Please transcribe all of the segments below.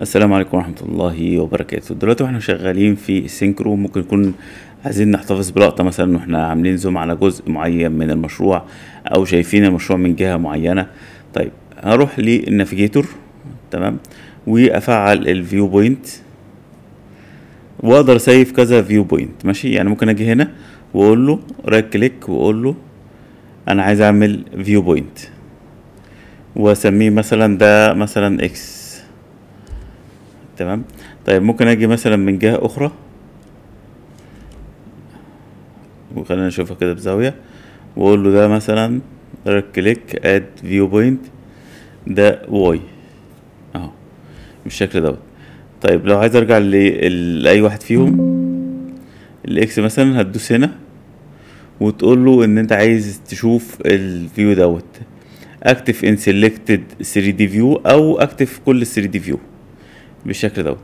السلام عليكم ورحمة الله وبركاته دلوقتي واحنا شغالين في السينكرو ممكن نكون عايزين نحتفظ بلقطة مثلا واحنا عاملين زوم على جزء معين من المشروع او شايفين المشروع من جهة معينة طيب هروح للنافيجيتور تمام وافعل الفيو بوينت واقدر اسيف كذا فيو بوينت ماشي يعني ممكن اجي هنا واقول له رايت كليك واقول له انا عايز اعمل فيو بوينت واسميه مثلا ده مثلا اكس تمام طيب ممكن اجي مثلا من جهة اخرى وخلينا نشوفها كده بزاوية واقول له ده مثلا رايت كليك اد فيو بوينت ده واي اهو بالشكل دوت طيب لو عايز ارجع لاي واحد فيهم الاكس مثلا هتدوس هنا وتقول له ان انت عايز تشوف الفيو دوت اكتف ان سيلكتد 3 دي فيو او اكتف كل 3 دي فيو بالشكل دوت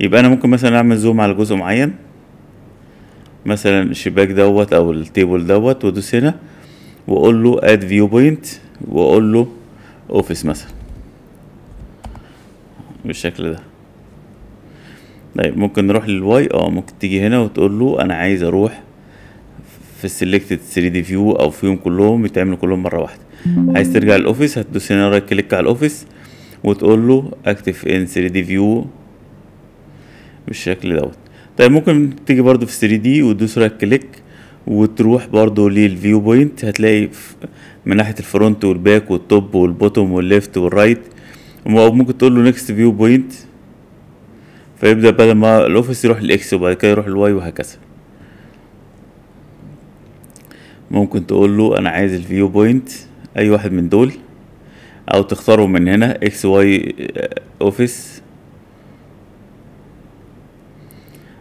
يبقى انا ممكن مثلا اعمل زوم على جزء معين مثلا الشباك دوت او التيبل دوت وادوس هنا واقول له اد فيو بوينت واقول له اوفيس مثلا بالشكل ده طيب ممكن نروح للواي اه ممكن تيجي هنا وتقول له انا عايز اروح في السيلكتد 3 دي فيو او فيهم كلهم يتعملوا كلهم مره واحده عايز ترجع للاوفيس هتدوس هنا رايت كليك على الاوفيس وتقول له اكتف ان 3 دي فيو بالشكل دوت طيب ممكن تيجي برضو في 3 دي وتدوس رايت كليك وتروح برضو للفيو بوينت هتلاقي من ناحيه الفرونت والباك والتوب والبوتوم والليفت والرايت وممكن ممكن تقول له نيكست فيو بوينت فيبدا بدل ما الاوفيس يروح للاكس وبعد كده يروح للواي وهكذا ممكن تقول له انا عايز الفيو بوينت اي واحد من دول او تختاروا من هنا اكس واي اوفيس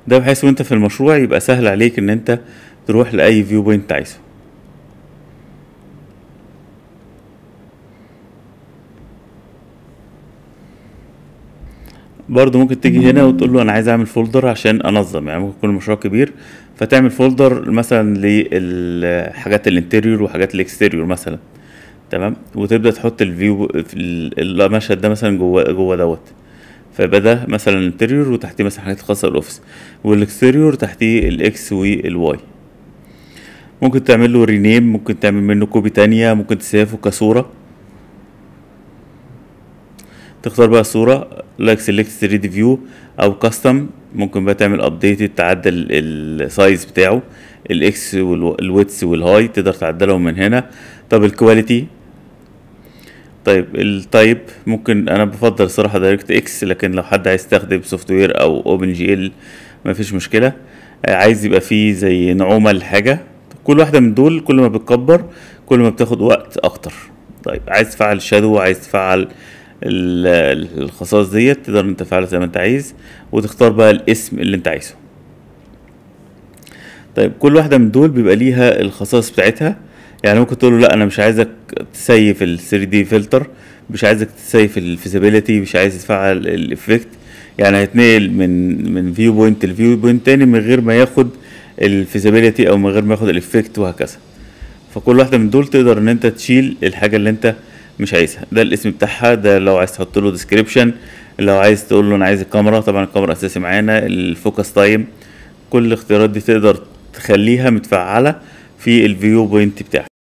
ده بحيث وانت في المشروع يبقى سهل عليك ان انت تروح لاي فيو بوينت عايزه برضه ممكن تيجي هنا وتقول له انا عايز اعمل فولدر عشان انظم يعني ممكن يكون المشروع كبير فتعمل فولدر مثلا للحاجات الانتيريور وحاجات الاكستيريور مثلا تمام وتبدا تحط الفيو المشهد ده مثلا جوه جوه دوت فيبقى ده مثلا الانتريور وتحتيه مثلا حاجات خاصه بالاوفيس والاكستيريور تحتيه الاكس والواي ممكن تعمل له رينيم ممكن تعمل منه كوبي تانية ممكن تسيفه كصورة تختار بقى صورة لايك سيلكت 3 دي فيو او كاستم ممكن بقى تعمل ابديت تعدل السايز بتاعه الاكس والويتس والهاي تقدر تعدلهم من هنا طب الكواليتي طيب التايب ممكن انا بفضل صراحة دايركت اكس لكن لو حد عايز يستخدم سوفت وير او اوبن جي ال مفيش مشكلة آه، عايز يبقى فيه زي نعومة لحاجة كل واحدة من دول كل ما بتكبر كل ما بتاخد وقت اكتر طيب عايز تفعل شادو عايز تفعل الخصائص ديت تقدر انت تفعلها زي ما انت عايز وتختار بقى الاسم اللي انت عايزه طيب كل واحدة من دول بيبقى ليها الخصائص بتاعتها يعني ممكن تقول له لا انا مش عايزك تسيف ال 3 دي فلتر مش عايزك تسيف الفيزابيلتي مش عايز تفعل الافكت يعني هيتنقل من من فيو بوينت لفيو بوينت تاني من غير ما ياخد الفيزابيلتي او من غير ما ياخد الافكت وهكذا فكل واحده من دول تقدر ان انت تشيل الحاجه اللي انت مش عايزها ده الاسم بتاعها ده لو عايز تحط له ديسكريبشن لو عايز تقول له انا عايز الكاميرا طبعا الكاميرا اساسي معانا الفوكس تايم كل الاختيارات دي تقدر تخليها متفعله في الفيو بوينت بتاعك